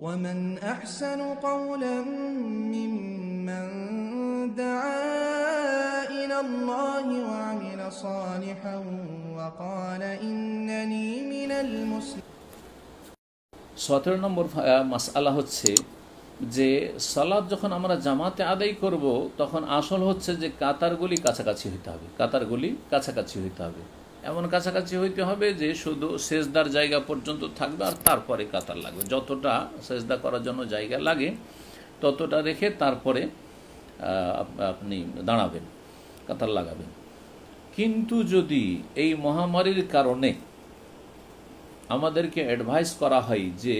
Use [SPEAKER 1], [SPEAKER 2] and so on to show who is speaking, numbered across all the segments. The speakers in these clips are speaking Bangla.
[SPEAKER 1] ومن أحسن قولا ممن دعا إلى الله وعمل صالحا وقال إنني من المسلمين
[SPEAKER 2] সতেরো নম্বর মাসআলা হচ্ছে যে সালাদ যখন আমরা জামাতে আদায় করব তখন আসল হচ্ছে যে কাতারগুলি কাছাকাছি হইতে হবে কাতারগুলি কাছাকাছি হইতে হবে এমন কাছাকাছি হইতে হবে যে শুধু সেজদার জায়গা পর্যন্ত থাকবে আর তারপরে কাতার লাগবে যতটা সেজদা করার জন্য জায়গা লাগে ততটা রেখে তারপরে আপনি দাঁড়াবেন কাতার লাগাবেন কিন্তু যদি এই মহামারীর কারণে আমাদেরকে অ্যাডভাইস করা হয় যে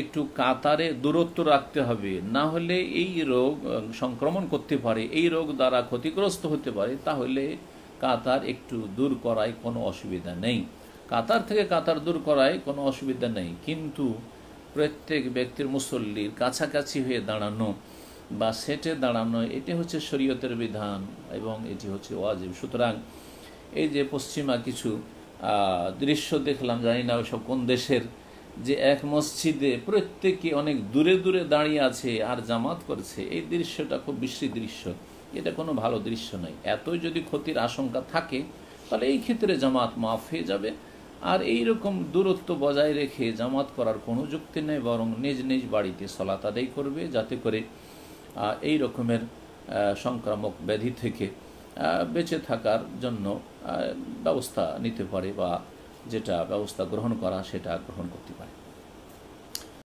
[SPEAKER 2] একটু কাতারে দূরত্ব রাখতে হবে না হলে এই রোগ সংক্রমণ করতে পারে এই রোগ দ্বারা ক্ষতিগ্রস্ত হতে পারে তাহলে কাতার একটু দূর করায় কোনো অসুবিধা নেই কাতার থেকে কাতার দূর করায় কোনো অসুবিধা নেই কিন্তু প্রত্যেক ব্যক্তির মুসল্লির কাছাকাছি হয়ে দাঁড়ানো বা সেটে দাঁড়ানো এটি হচ্ছে শরীয়তের বিধান এবং এটি হচ্ছে ওয়াজিব সুতরাং এই যে পশ্চিমা কিছু দৃশ্য দেখলাম জানি না ওইসব কোন দেশের যে এক মসজিদে প্রত্যেকে অনেক দূরে দূরে দাঁড়িয়ে আছে আর জামাত করছে এই দৃশ্যটা খুব বিশ্রী দৃশ্য এটা কোনো ভালো দৃশ্য নেই এতই যদি ক্ষতির আশঙ্কা থাকে তাহলে এই ক্ষেত্রে জামাত মাফ হয়ে যাবে আর এই রকম দূরত্ব বজায় রেখে জামাত করার কোনো যুক্তি নেই বরং নিজ নিজ বাড়িতে সলাত আদায় করবে যাতে করে এই রকমের সংক্রামক ব্যাধি থেকে বেঁচে থাকার জন্য ব্যবস্থা
[SPEAKER 1] নিতে পারে বা যেটা ব্যবস্থা গ্রহণ করা সেটা গ্রহণ করতে পারে